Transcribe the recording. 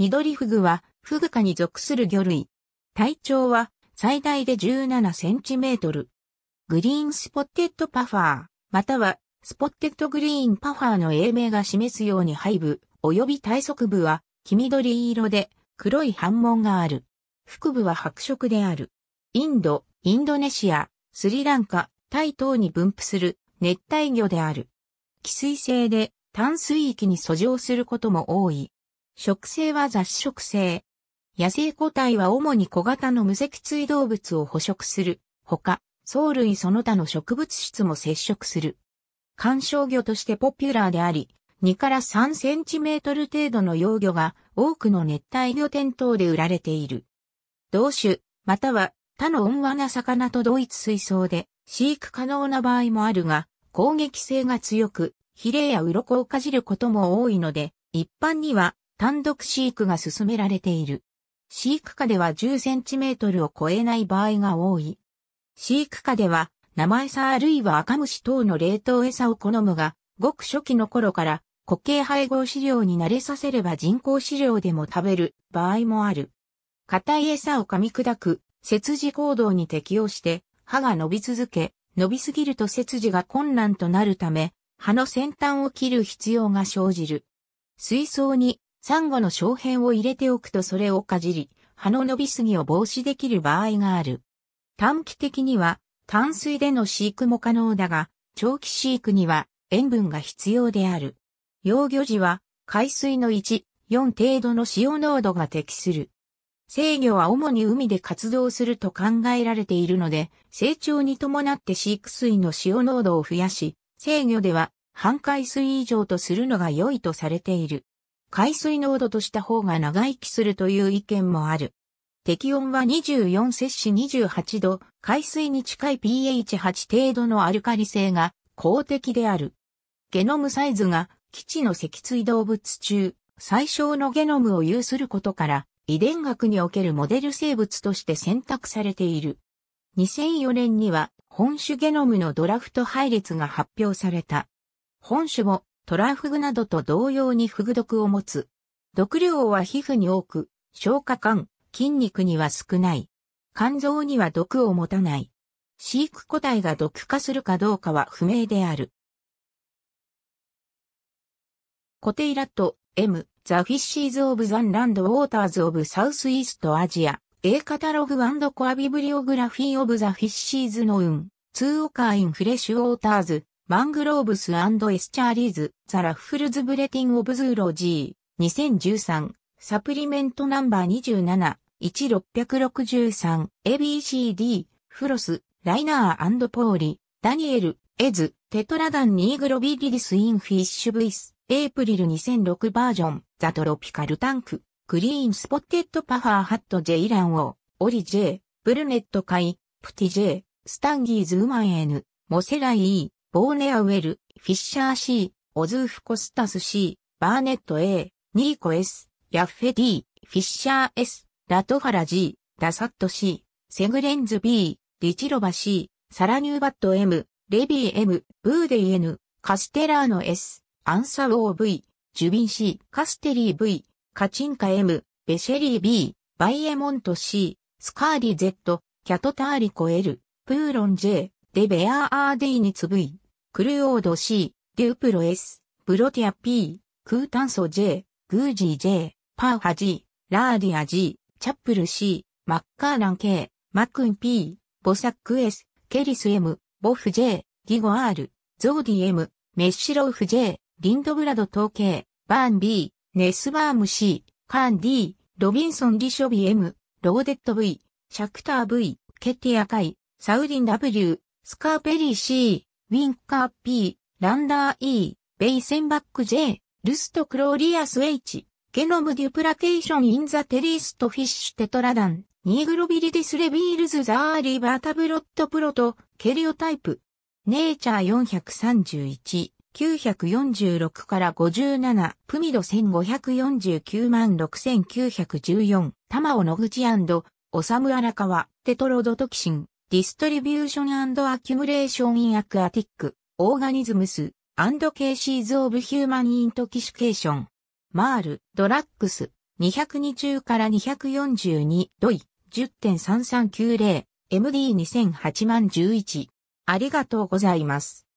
緑フグは、フグ科に属する魚類。体長は、最大で17センチメートル。グリーンスポッテッドパファー、または、スポッテッドグリーンパファーの英名が示すように背部、及び体側部は、黄緑色で、黒い斑紋がある。腹部は白色である。インド、インドネシア、スリランカ、タイ等に分布する熱帯魚である。寄水性で淡水域に遡上することも多い。食性は雑食性。野生個体は主に小型の無脊椎動物を捕食する。ほか、藻類その他の植物質も接触する。観賞魚としてポピュラーであり、2から3センチメートル程度の幼魚が多くの熱帯魚店等で売られている。同種、または他の温和な魚と同一水槽で飼育可能な場合もあるが、攻撃性が強く、ヒレや鱗をかじることも多いので、一般には単独飼育が進められている。飼育下では10センチメートルを超えない場合が多い。飼育下では生餌あるいは赤虫等の冷凍餌を好むが、ごく初期の頃から固形配合飼料に慣れさせれば人工飼料でも食べる場合もある。硬い餌を噛み砕く、切字行動に適応して歯が伸び続け、伸びすぎると切字が困難となるため、歯の先端を切る必要が生じる。水槽にサンゴの小片を入れておくとそれをかじり、葉の伸びすぎを防止できる場合がある。短期的には淡水での飼育も可能だが、長期飼育には塩分が必要である。養魚時は海水の1、4程度の塩濃度が適する。制魚は主に海で活動すると考えられているので、成長に伴って飼育水の塩濃度を増やし、制魚では半海水以上とするのが良いとされている。海水濃度とした方が長生きするという意見もある。適温は24摂氏28度、海水に近い pH8 程度のアルカリ性が公的である。ゲノムサイズが基地の脊椎動物中、最小のゲノムを有することから、遺伝学におけるモデル生物として選択されている。2004年には本種ゲノムのドラフト配列が発表された。本種もトラフグなどと同様にフグ毒を持つ。毒量は皮膚に多く、消化管、筋肉には少ない。肝臓には毒を持たない。飼育個体が毒化するかどうかは不明である。コテイラット、M、ザ・フィッシーズ・オブ・ザン・ランド・ウォーターズ・オブ・サウス・イースト・アジア、A カタログコアビブリオグラフィー・オブ・ザ・フィッシーズ・ノウン、ツーオカーイン・フレッシュ・ウォーターズ、マングローブスエスチャーリーズ、ザ・ラッフルズ・ブレティン・オブ・ズーロジー、2013、サプリメントナンバー27、1663、ABCD、フロス、ライナーポーリ、ダニエル、エズ、テトラダン・ニーグロビリリス・イン・フィッシュ・ブイス、エイプリル2006バージョン、ザ・トロピカル・タンク、グリーン・スポッテッド・パファー・ハット・ジェイ・ランオ、オリ・ジェイ、ブルネット・カイ、プティ・ジェイ、スタンギーズ・ウマン・エヌ、モセライ・イー、ボーネアウェル、フィッシャー C、オズーフコスタス C、バーネット A、ニーコ S、ヤッフェ D、フィッシャー S、ラトファラ G、ダサット C、セグレンズ B、リチロバ C、サラニューバット M、レビー M、ブーデイ N、カステラーノ S、アンサウォー V、ジュビン C、カステリー V、カチンカ M、ベシェリー B、バイエモント C、スカーリ Z、キャトターリコ L、プーロン J、デベアー RD に次い、クルーオード C、デュープロ S、ブロティア P、空炭素 J、グージー J、パーハ G、ラーディア G、チャップル C、マッカーラン K、マックン P、ボサック S、ケリス M、ボフ J、ギゴ R、ゾーディ M、メッシローフ J、リンドブラド統計、バーン B、ネスバーム C、カーン D、ロビンソン・リショビ M、ローデット V、シャクター V、ケティアカイ、サウリン W、スカーペリー C、ウィンカー P、ランダー E、ベイセンバック J、ルストクローリアス H、ゲノムデュプラケーションインザテリストフィッシュテトラダン、ニーグロビリディスレビールズザーリバータブロットプロト、ケリオタイプ。ネイチャー431、946から57、プミド1549万6914、玉尾オ口おさむ荒川、テトロドトキシン。ディストリビューションアキュムレーションインアクアティック、オーガニズムス、アンドケーシーズ・オブ・ヒューマン・イントキシケーション。マール、ドラックス、202中から242、ドイ、10.3390、MD2008 万11。ありがとうございます。